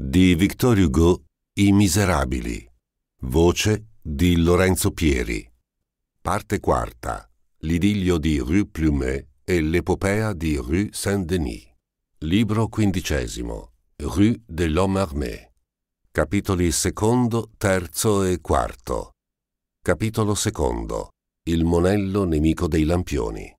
di Victor Hugo I Miserabili. Voce di Lorenzo Pieri. Parte quarta. L'idillio di Rue Plumet e l'epopea di Rue Saint-Denis. Libro quindicesimo. Rue de l'Homme Armé. Capitoli secondo, terzo e quarto. Capitolo secondo. Il monello nemico dei lampioni.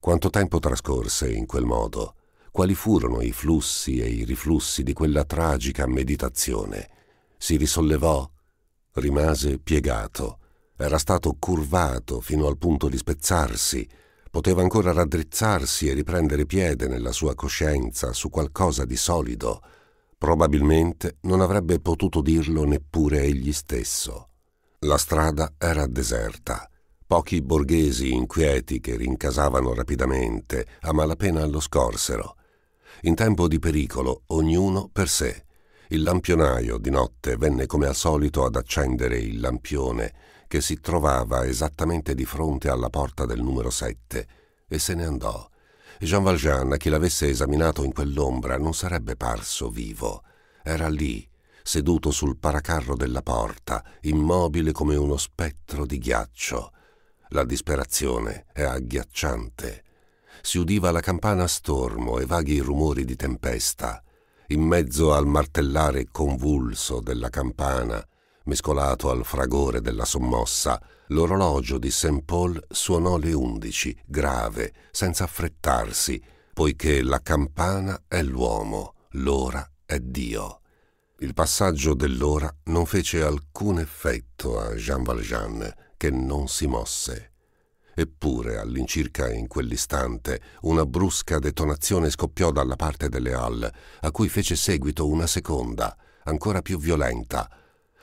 Quanto tempo trascorse in quel modo? quali furono i flussi e i riflussi di quella tragica meditazione. Si risollevò, rimase piegato, era stato curvato fino al punto di spezzarsi, poteva ancora raddrizzarsi e riprendere piede nella sua coscienza su qualcosa di solido. Probabilmente non avrebbe potuto dirlo neppure egli stesso. La strada era deserta. Pochi borghesi inquieti che rincasavano rapidamente a malapena lo scorsero. In tempo di pericolo, ognuno per sé. Il lampionaio di notte venne come al solito ad accendere il lampione che si trovava esattamente di fronte alla porta del numero 7 e se ne andò. Jean Valjean, a chi l'avesse esaminato in quell'ombra, non sarebbe parso vivo. Era lì, seduto sul paracarro della porta, immobile come uno spettro di ghiaccio. La disperazione è agghiacciante si udiva la campana a stormo e vaghi rumori di tempesta, in mezzo al martellare convulso della campana, mescolato al fragore della sommossa, l'orologio di St. Paul suonò le undici, grave, senza affrettarsi, poiché la campana è l'uomo, l'ora è Dio. Il passaggio dell'ora non fece alcun effetto a Jean Valjean, che non si mosse. Eppure, all'incirca in quell'istante, una brusca detonazione scoppiò dalla parte delle Hall, a cui fece seguito una seconda, ancora più violenta.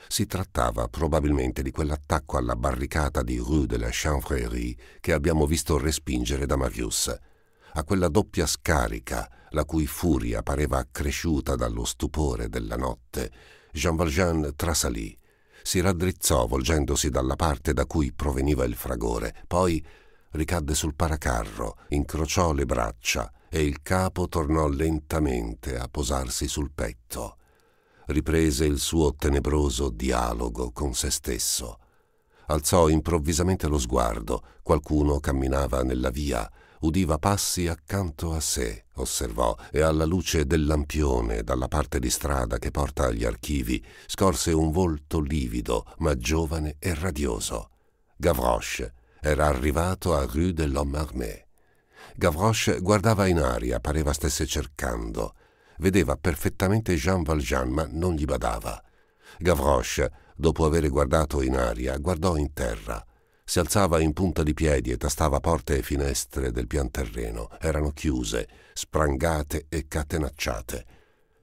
Si trattava probabilmente di quell'attacco alla barricata di Rue de la Chanvrerie che abbiamo visto respingere da Marius, a quella doppia scarica la cui furia pareva accresciuta dallo stupore della notte. Jean Valjean trasalì si raddrizzò volgendosi dalla parte da cui proveniva il fragore, poi ricadde sul paracarro, incrociò le braccia e il capo tornò lentamente a posarsi sul petto. Riprese il suo tenebroso dialogo con se stesso. Alzò improvvisamente lo sguardo, qualcuno camminava nella via, udiva passi accanto a sé, osservò, e alla luce del lampione dalla parte di strada che porta agli archivi scorse un volto livido, ma giovane e radioso. Gavroche era arrivato a Rue de l'Homme Armé. Gavroche guardava in aria, pareva stesse cercando. Vedeva perfettamente Jean Valjean, ma non gli badava. Gavroche, dopo aver guardato in aria, guardò in terra. Si alzava in punta di piedi e tastava porte e finestre del pian terreno. Erano chiuse, sprangate e catenacciate.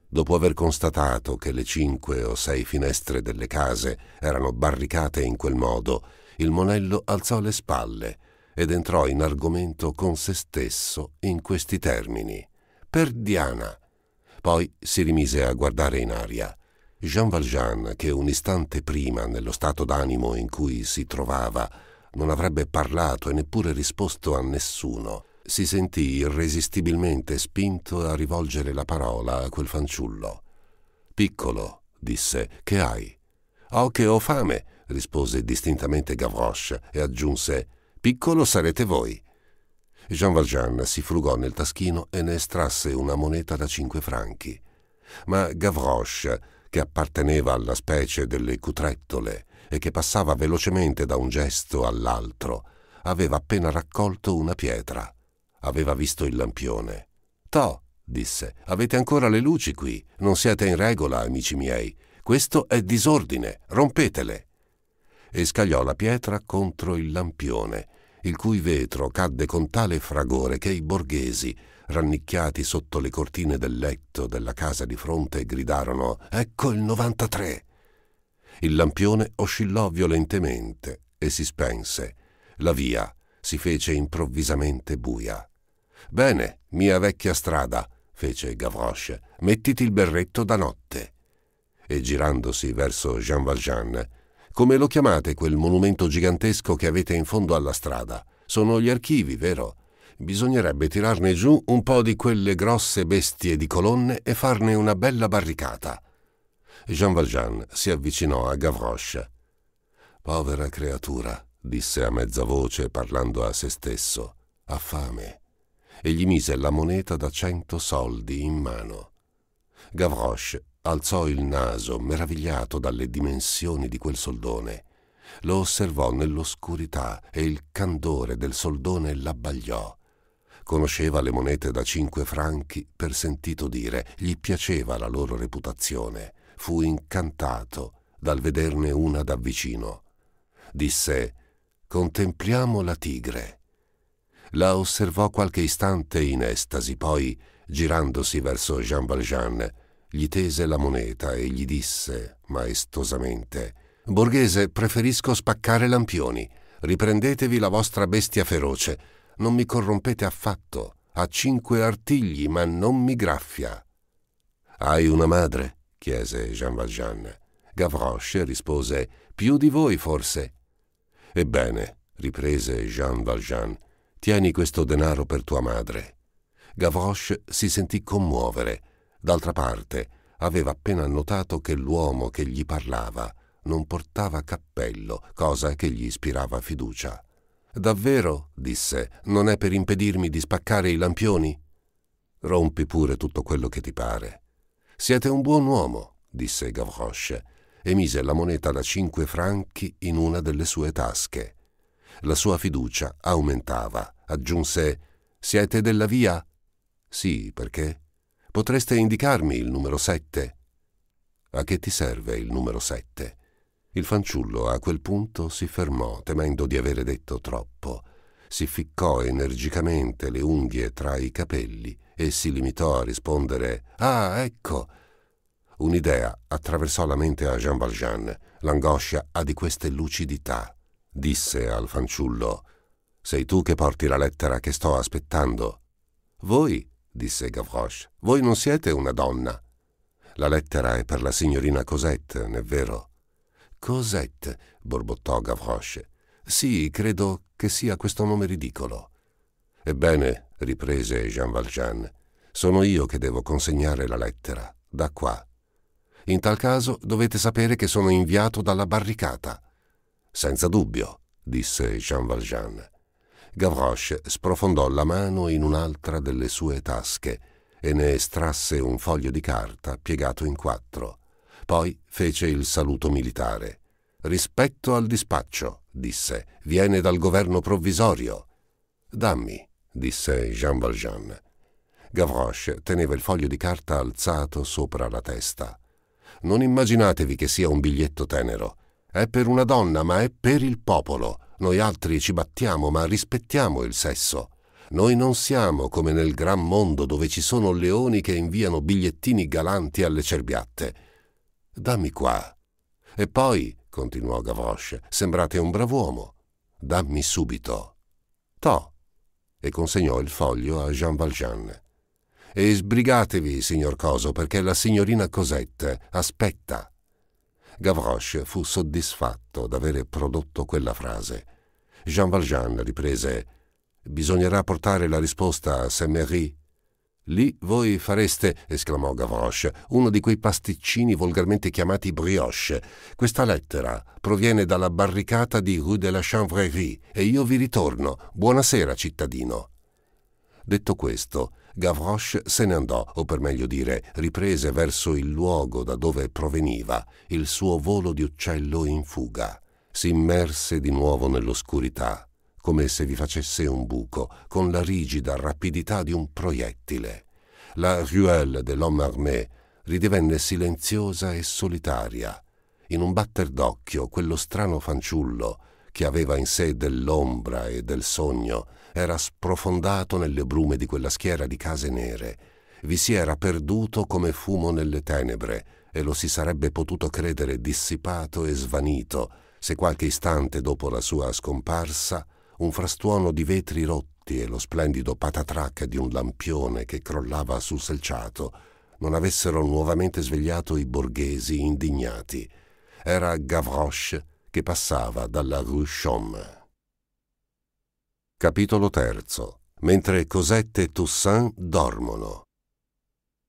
Dopo aver constatato che le cinque o sei finestre delle case erano barricate in quel modo, il monello alzò le spalle ed entrò in argomento con se stesso in questi termini. Per Diana. Poi si rimise a guardare in aria. Jean Valjean, che un istante prima, nello stato d'animo in cui si trovava, non avrebbe parlato e neppure risposto a nessuno, si sentì irresistibilmente spinto a rivolgere la parola a quel fanciullo. Piccolo, disse, che hai? Ho che ho fame, rispose distintamente Gavroche e aggiunse, piccolo sarete voi. Jean Valjean si frugò nel taschino e ne estrasse una moneta da cinque franchi. Ma Gavroche, che apparteneva alla specie delle cutrettole, e che passava velocemente da un gesto all'altro, aveva appena raccolto una pietra. Aveva visto il lampione. To, disse, avete ancora le luci qui. Non siete in regola, amici miei. Questo è disordine. Rompetele. E scagliò la pietra contro il lampione, il cui vetro cadde con tale fragore che i borghesi, rannicchiati sotto le cortine del letto della casa di fronte, gridarono Ecco il 93! Il lampione oscillò violentemente e si spense. La via si fece improvvisamente buia. Bene, mia vecchia strada, fece Gavroche, mettiti il berretto da notte. E girandosi verso Jean Valjean, come lo chiamate quel monumento gigantesco che avete in fondo alla strada? Sono gli archivi, vero? Bisognerebbe tirarne giù un po' di quelle grosse bestie di colonne e farne una bella barricata. Jean Valjean si avvicinò a Gavroche. Povera creatura, disse a mezza voce parlando a se stesso, ha fame, e gli mise la moneta da cento soldi in mano. Gavroche alzò il naso, meravigliato dalle dimensioni di quel soldone. Lo osservò nell'oscurità e il candore del soldone l'abbagliò. Conosceva le monete da cinque franchi per sentito dire, gli piaceva la loro reputazione fu incantato dal vederne una da vicino. Disse, contempliamo la tigre. La osservò qualche istante in estasi, poi, girandosi verso Jean Valjean, gli tese la moneta e gli disse, maestosamente, Borghese, preferisco spaccare lampioni. Riprendetevi la vostra bestia feroce. Non mi corrompete affatto. Ha cinque artigli, ma non mi graffia. Hai una madre? chiese Jean Valjean. Gavroche rispose Più di voi, forse. Ebbene, riprese Jean Valjean, tieni questo denaro per tua madre. Gavroche si sentì commuovere. D'altra parte, aveva appena notato che l'uomo che gli parlava non portava cappello, cosa che gli ispirava fiducia. Davvero, disse, non è per impedirmi di spaccare i lampioni? Rompi pure tutto quello che ti pare. Siete un buon uomo, disse Gavroche, e mise la moneta da cinque franchi in una delle sue tasche. La sua fiducia aumentava. Aggiunse Siete della via? Sì, perché? Potreste indicarmi il numero sette? A che ti serve il numero sette? Il fanciullo a quel punto si fermò, temendo di avere detto troppo si ficcò energicamente le unghie tra i capelli e si limitò a rispondere Ah, ecco. Un'idea attraversò la mente a Jean Valjean, l'angoscia ha di queste lucidità. Disse al fanciullo Sei tu che porti la lettera che sto aspettando. Voi, disse Gavroche, voi non siete una donna. La lettera è per la signorina Cosette, è vero? Cosette, borbottò Gavroche. Sì, credo che sia questo nome ridicolo. Ebbene, riprese Jean Valjean, sono io che devo consegnare la lettera, da qua. In tal caso dovete sapere che sono inviato dalla barricata. Senza dubbio, disse Jean Valjean. Gavroche sprofondò la mano in un'altra delle sue tasche e ne estrasse un foglio di carta piegato in quattro. Poi fece il saluto militare. Rispetto al dispaccio, disse, viene dal governo provvisorio. Dammi, disse Jean Valjean. Gavroche teneva il foglio di carta alzato sopra la testa. Non immaginatevi che sia un biglietto tenero. È per una donna, ma è per il popolo. Noi altri ci battiamo, ma rispettiamo il sesso. Noi non siamo come nel gran mondo dove ci sono leoni che inviano bigliettini galanti alle cerbiatte. Dammi qua. E poi continuò Gavroche, sembrate un brav'uomo. Dammi subito. To. E consegnò il foglio a Jean Valjean. E sbrigatevi, signor Coso, perché la signorina Cosette aspetta. Gavroche fu soddisfatto d'avere prodotto quella frase. Jean Valjean riprese Bisognerà portare la risposta a saint marie Lì voi fareste, esclamò Gavroche, uno di quei pasticcini volgarmente chiamati brioche. Questa lettera proviene dalla barricata di Rue de la Chanvrerie e io vi ritorno. Buonasera, cittadino. Detto questo, Gavroche se ne andò, o per meglio dire, riprese verso il luogo da dove proveniva il suo volo di uccello in fuga. Si immerse di nuovo nell'oscurità come se vi facesse un buco, con la rigida rapidità di un proiettile. La ruelle dell'homme armé ridivenne silenziosa e solitaria. In un batter d'occhio, quello strano fanciullo, che aveva in sé dell'ombra e del sogno, era sprofondato nelle brume di quella schiera di case nere. Vi si era perduto come fumo nelle tenebre e lo si sarebbe potuto credere dissipato e svanito se qualche istante dopo la sua scomparsa un frastuono di vetri rotti e lo splendido patatrac di un lampione che crollava sul selciato non avessero nuovamente svegliato i borghesi indignati. Era Gavroche che passava dalla Rue Chaume. Capitolo terzo. Mentre Cosette e Toussaint dormono.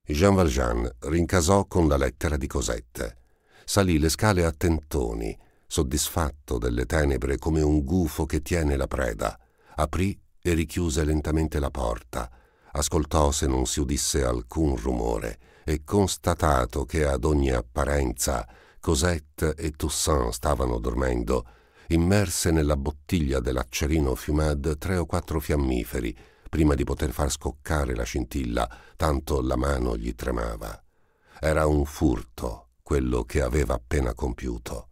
Jean Valjean rincasò con la lettera di Cosette. Salì le scale a tentoni soddisfatto delle tenebre come un gufo che tiene la preda, aprì e richiuse lentamente la porta, ascoltò se non si udisse alcun rumore e constatato che ad ogni apparenza Cosette e Toussaint stavano dormendo, immerse nella bottiglia dell'accerino Fumad tre o quattro fiammiferi prima di poter far scoccare la scintilla, tanto la mano gli tremava. Era un furto quello che aveva appena compiuto.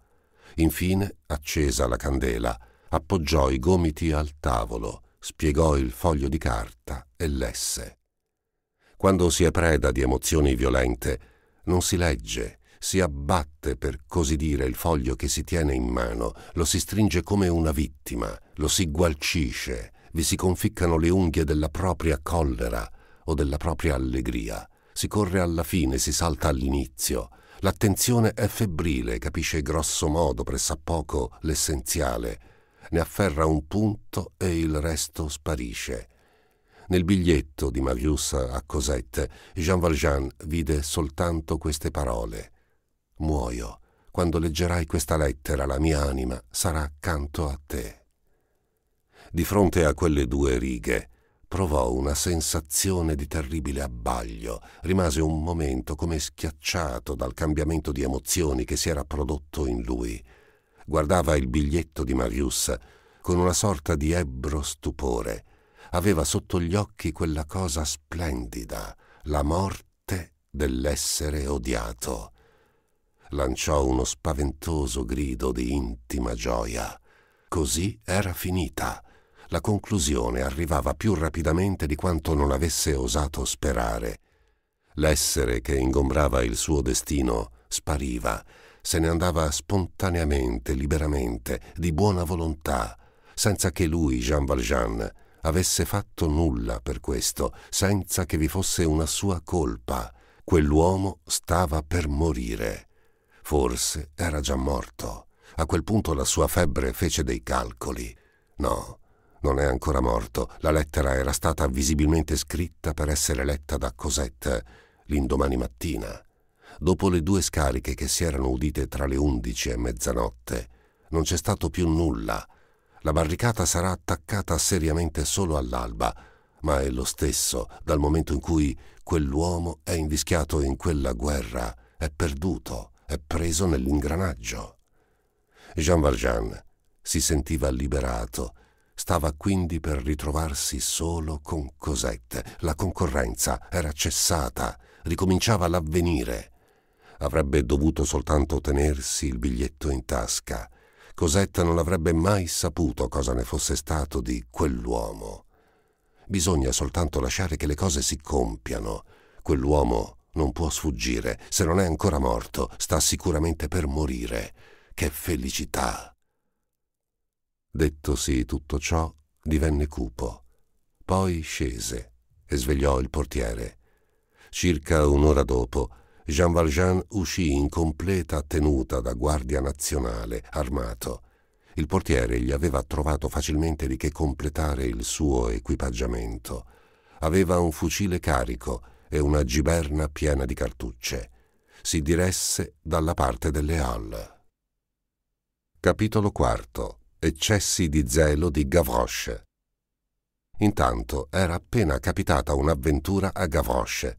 Infine, accesa la candela, appoggiò i gomiti al tavolo, spiegò il foglio di carta e lesse. Quando si è preda di emozioni violente, non si legge, si abbatte per così dire il foglio che si tiene in mano, lo si stringe come una vittima, lo si gualcisce, vi si conficcano le unghie della propria collera o della propria allegria, si corre alla fine, si salta all'inizio, L'attenzione è febbrile, capisce grosso modo, pressappoco, l'essenziale. Ne afferra un punto e il resto sparisce. Nel biglietto di Marius a Cosette, Jean Valjean vide soltanto queste parole. Muoio. Quando leggerai questa lettera, la mia anima sarà accanto a te. Di fronte a quelle due righe, provò una sensazione di terribile abbaglio, rimase un momento come schiacciato dal cambiamento di emozioni che si era prodotto in lui. Guardava il biglietto di Marius con una sorta di ebbro stupore. Aveva sotto gli occhi quella cosa splendida, la morte dell'essere odiato. Lanciò uno spaventoso grido di intima gioia. Così era finita la conclusione arrivava più rapidamente di quanto non avesse osato sperare. L'essere che ingombrava il suo destino spariva, se ne andava spontaneamente, liberamente, di buona volontà, senza che lui, Jean Valjean, avesse fatto nulla per questo, senza che vi fosse una sua colpa. Quell'uomo stava per morire. Forse era già morto. A quel punto la sua febbre fece dei calcoli. No, non è ancora morto, la lettera era stata visibilmente scritta per essere letta da Cosette l'indomani mattina. Dopo le due scariche che si erano udite tra le undici e mezzanotte, non c'è stato più nulla. La barricata sarà attaccata seriamente solo all'alba, ma è lo stesso dal momento in cui quell'uomo è invischiato in quella guerra, è perduto, è preso nell'ingranaggio. Jean Valjean si sentiva liberato Stava quindi per ritrovarsi solo con Cosette. La concorrenza era cessata, ricominciava l'avvenire. Avrebbe dovuto soltanto tenersi il biglietto in tasca. Cosette non avrebbe mai saputo cosa ne fosse stato di quell'uomo. Bisogna soltanto lasciare che le cose si compiano. Quell'uomo non può sfuggire, se non è ancora morto, sta sicuramente per morire. Che felicità! Dettosi tutto ciò, divenne cupo. Poi scese e svegliò il portiere. Circa un'ora dopo, Jean Valjean uscì in completa tenuta da guardia nazionale, armato. Il portiere gli aveva trovato facilmente di che completare il suo equipaggiamento. Aveva un fucile carico e una giberna piena di cartucce. Si diresse dalla parte delle Halles. Capitolo quarto eccessi di zelo di Gavroche. Intanto era appena capitata un'avventura a Gavroche.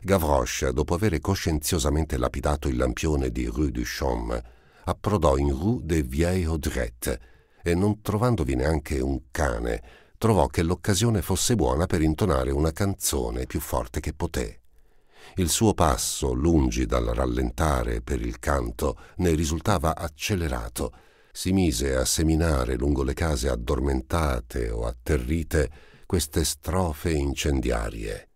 Gavroche, dopo aver coscienziosamente lapidato il lampione di Rue du Chaume, approdò in Rue des Vieilles Audrettes e non trovandovi neanche un cane, trovò che l'occasione fosse buona per intonare una canzone più forte che poté. Il suo passo, lungi dal rallentare per il canto, ne risultava accelerato si mise a seminare lungo le case addormentate o atterrite queste strofe incendiarie.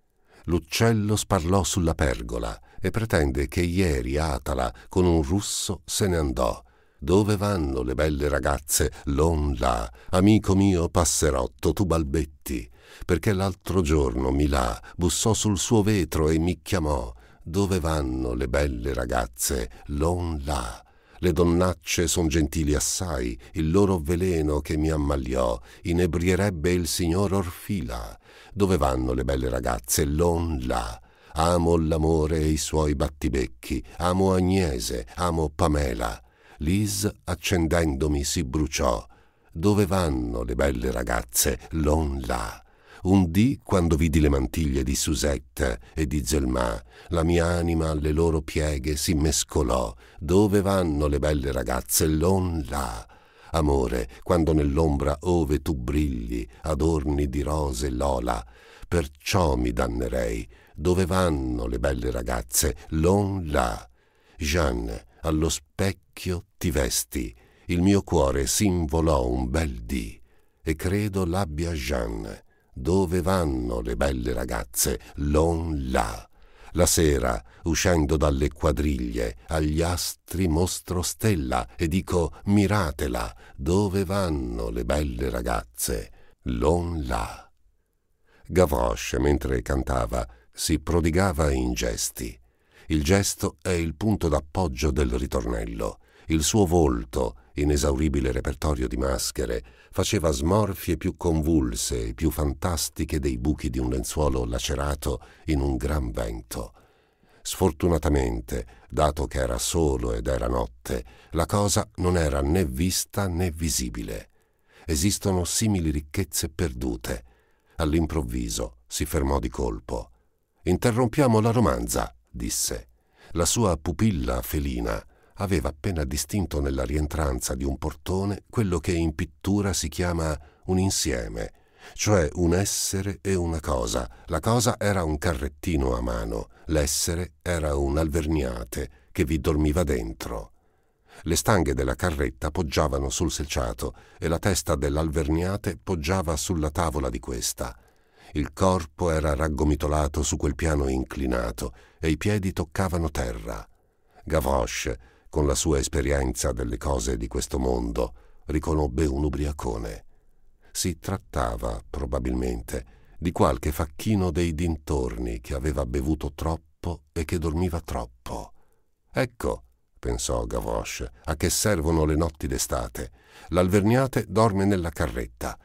L'uccello sparlò sulla pergola e pretende che ieri Atala con un russo se ne andò. Dove vanno le belle ragazze? L'on là, amico mio passerotto, tu balbetti, perché l'altro giorno Milà bussò sul suo vetro e mi chiamò. Dove vanno le belle ragazze? L'on là le donnacce son gentili assai, il loro veleno che mi ammagliò inebrierebbe il signor Orfila. Dove vanno le belle ragazze? L'on là. Amo l'amore e i suoi battibecchi, amo Agnese, amo Pamela. Liz, accendendomi, si bruciò. Dove vanno le belle ragazze? L'on là. Un dì, quando vidi le mantiglie di Susetta e di Zelma, la mia anima alle loro pieghe si mescolò. Dove vanno le belle ragazze? L'on là. Amore, quando nell'ombra ove tu brilli, adorni di rose l'ola, perciò mi dannerei. Dove vanno le belle ragazze? L'on là. Jeanne, allo specchio ti vesti. Il mio cuore s'involò un bel dì e credo l'abbia Jeanne dove vanno le belle ragazze? L'on là. La sera, uscendo dalle quadriglie, agli astri mostro stella e dico miratela, dove vanno le belle ragazze? L'on là. Gavroche, mentre cantava, si prodigava in gesti. Il gesto è il punto d'appoggio del ritornello il suo volto, inesauribile repertorio di maschere, faceva smorfie più convulse e più fantastiche dei buchi di un lenzuolo lacerato in un gran vento. Sfortunatamente, dato che era solo ed era notte, la cosa non era né vista né visibile. Esistono simili ricchezze perdute. All'improvviso si fermò di colpo. Interrompiamo la romanza, disse. La sua pupilla felina aveva appena distinto nella rientranza di un portone quello che in pittura si chiama un insieme, cioè un essere e una cosa. La cosa era un carrettino a mano, l'essere era un alverniate che vi dormiva dentro. Le stanghe della carretta poggiavano sul selciato e la testa dell'alverniate poggiava sulla tavola di questa. Il corpo era raggomitolato su quel piano inclinato e i piedi toccavano terra. Gavroche con la sua esperienza delle cose di questo mondo, riconobbe un ubriacone. Si trattava, probabilmente, di qualche facchino dei dintorni che aveva bevuto troppo e che dormiva troppo. Ecco, pensò Gavroche, a che servono le notti d'estate. L'alverniate dorme nella carretta.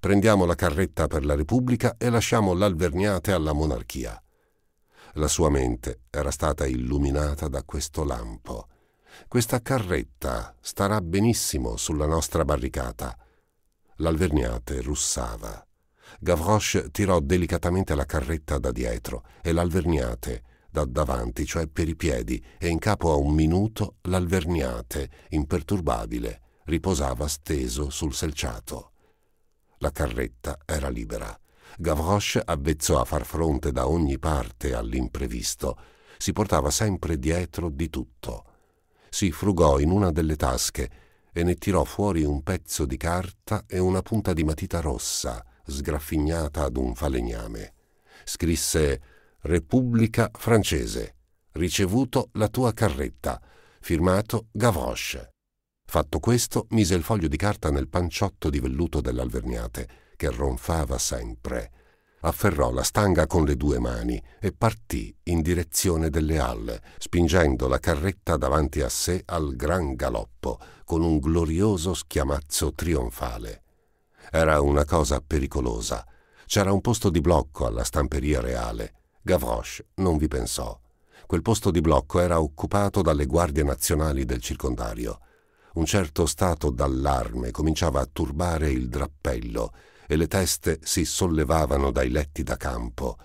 Prendiamo la carretta per la Repubblica e lasciamo l'alverniate alla monarchia. La sua mente era stata illuminata da questo lampo questa carretta starà benissimo sulla nostra barricata. L'alverniate russava. Gavroche tirò delicatamente la carretta da dietro e l'alverniate da davanti, cioè per i piedi, e in capo a un minuto l'alverniate, imperturbabile, riposava steso sul selciato. La carretta era libera. Gavroche, avvezzò a far fronte da ogni parte all'imprevisto, si portava sempre dietro di tutto si frugò in una delle tasche e ne tirò fuori un pezzo di carta e una punta di matita rossa, sgraffignata ad un falegname. Scrisse Repubblica Francese. Ricevuto la tua carretta. Firmato Gavroche. Fatto questo, mise il foglio di carta nel panciotto di velluto dell'alverniate, che ronfava sempre afferrò la stanga con le due mani e partì in direzione delle Halle, spingendo la carretta davanti a sé al gran galoppo, con un glorioso schiamazzo trionfale. Era una cosa pericolosa. C'era un posto di blocco alla stamperia reale. Gavroche non vi pensò. Quel posto di blocco era occupato dalle guardie nazionali del circondario. Un certo stato d'allarme cominciava a turbare il drappello e le teste si sollevavano dai letti da campo.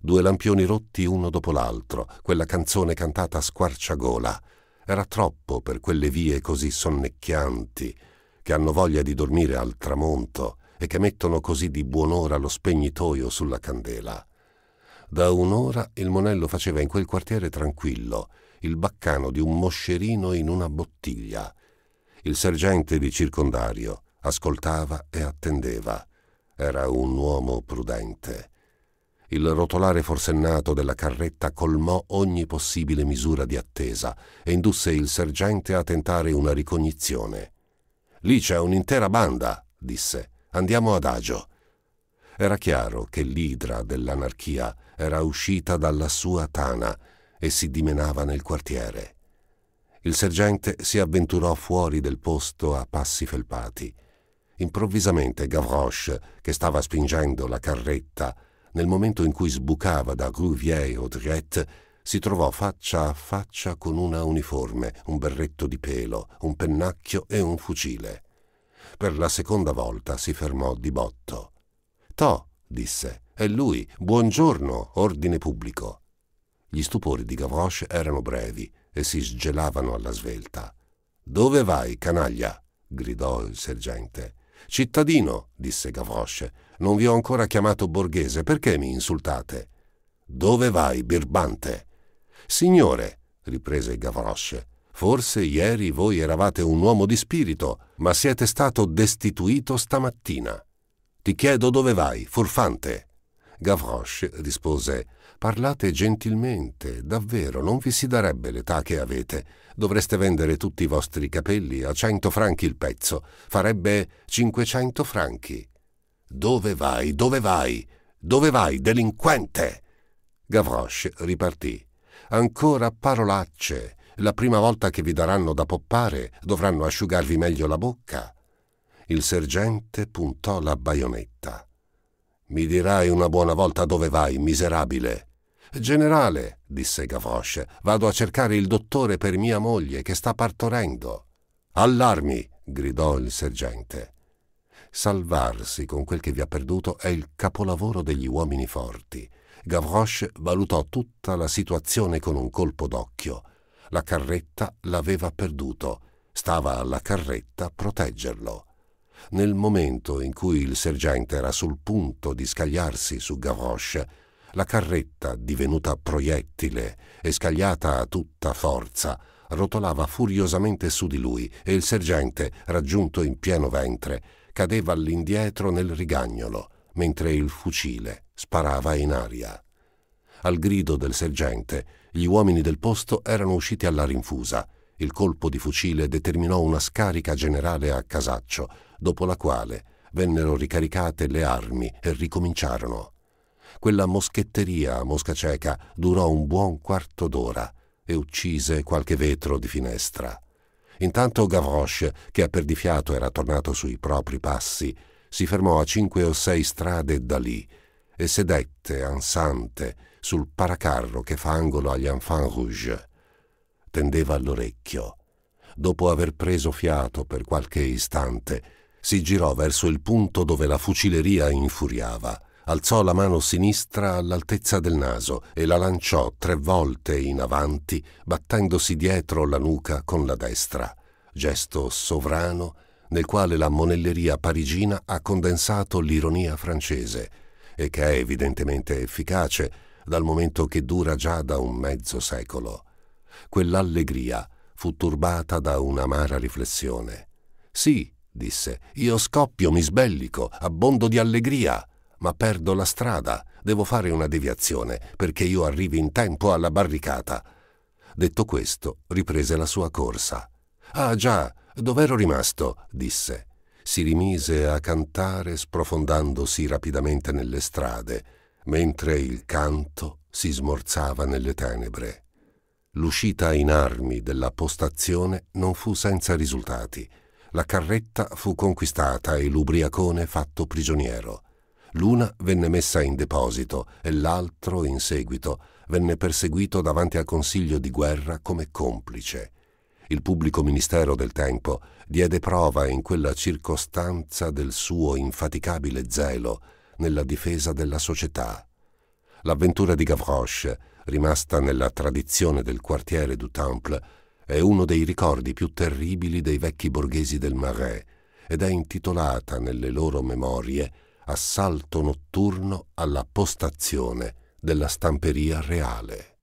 Due lampioni rotti uno dopo l'altro, quella canzone cantata a squarciagola. Era troppo per quelle vie così sonnecchianti, che hanno voglia di dormire al tramonto e che mettono così di buon'ora lo spegnitoio sulla candela. Da un'ora il monello faceva in quel quartiere tranquillo il baccano di un moscerino in una bottiglia. Il sergente di circondario ascoltava e attendeva. Era un uomo prudente. Il rotolare forsennato della carretta colmò ogni possibile misura di attesa e indusse il sergente a tentare una ricognizione. Lì c'è un'intera banda, disse. Andiamo ad agio. Era chiaro che l'idra dell'anarchia era uscita dalla sua tana e si dimenava nel quartiere. Il sergente si avventurò fuori del posto a passi felpati Improvvisamente Gavroche, che stava spingendo la carretta, nel momento in cui sbucava da Rouvier Audriette, si trovò faccia a faccia con una uniforme, un berretto di pelo, un pennacchio e un fucile. Per la seconda volta si fermò di botto. To, disse, è lui, buongiorno, ordine pubblico. Gli stupori di Gavroche erano brevi e si sgelavano alla svelta. Dove vai, canaglia? gridò il sergente. Cittadino, disse Gavroche, non vi ho ancora chiamato borghese, perché mi insultate? Dove vai, birbante? Signore, riprese Gavroche, forse ieri voi eravate un uomo di spirito, ma siete stato destituito stamattina. Ti chiedo dove vai, furfante. Gavroche rispose Parlate gentilmente, davvero, non vi si darebbe l'età che avete. Dovreste vendere tutti i vostri capelli a cento franchi il pezzo. Farebbe cinquecento franchi. Dove vai, dove vai? Dove vai, delinquente? Gavroche ripartì. Ancora parolacce. La prima volta che vi daranno da poppare dovranno asciugarvi meglio la bocca. Il sergente puntò la baionetta. Mi dirai una buona volta dove vai, miserabile. Generale, disse Gavroche, vado a cercare il dottore per mia moglie che sta partorendo. Allarmi, gridò il sergente. Salvarsi con quel che vi ha perduto è il capolavoro degli uomini forti. Gavroche valutò tutta la situazione con un colpo d'occhio. La carretta l'aveva perduto. Stava alla carretta proteggerlo. Nel momento in cui il sergente era sul punto di scagliarsi su Gavroche, la carretta, divenuta proiettile e scagliata a tutta forza, rotolava furiosamente su di lui e il sergente, raggiunto in pieno ventre, cadeva all'indietro nel rigagnolo, mentre il fucile sparava in aria. Al grido del sergente, gli uomini del posto erano usciti alla rinfusa il colpo di fucile determinò una scarica generale a Casaccio, dopo la quale vennero ricaricate le armi e ricominciarono. Quella moschetteria a Mosca cieca durò un buon quarto d'ora e uccise qualche vetro di finestra. Intanto Gavroche, che a perdifiato era tornato sui propri passi, si fermò a cinque o sei strade da lì e sedette ansante sul paracarro che fa angolo agli Enfants Rouges tendeva all'orecchio. Dopo aver preso fiato per qualche istante, si girò verso il punto dove la fucileria infuriava, alzò la mano sinistra all'altezza del naso e la lanciò tre volte in avanti, battendosi dietro la nuca con la destra, gesto sovrano nel quale la monelleria parigina ha condensato l'ironia francese e che è evidentemente efficace dal momento che dura già da un mezzo secolo quell'allegria fu turbata da un'amara riflessione. Sì, disse, io scoppio, mi sbellico, abbondo di allegria, ma perdo la strada, devo fare una deviazione perché io arrivi in tempo alla barricata. Detto questo, riprese la sua corsa. Ah già, dov'ero rimasto? disse. Si rimise a cantare sprofondandosi rapidamente nelle strade, mentre il canto si smorzava nelle tenebre. L'uscita in armi della postazione non fu senza risultati. La carretta fu conquistata e l'ubriacone fatto prigioniero. L'una venne messa in deposito e l'altro, in seguito, venne perseguito davanti al Consiglio di guerra come complice. Il pubblico ministero del tempo diede prova in quella circostanza del suo infaticabile zelo nella difesa della società. L'avventura di Gavroche rimasta nella tradizione del quartiere du Temple, è uno dei ricordi più terribili dei vecchi borghesi del Marais ed è intitolata nelle loro memorie Assalto notturno alla postazione della stamperia reale.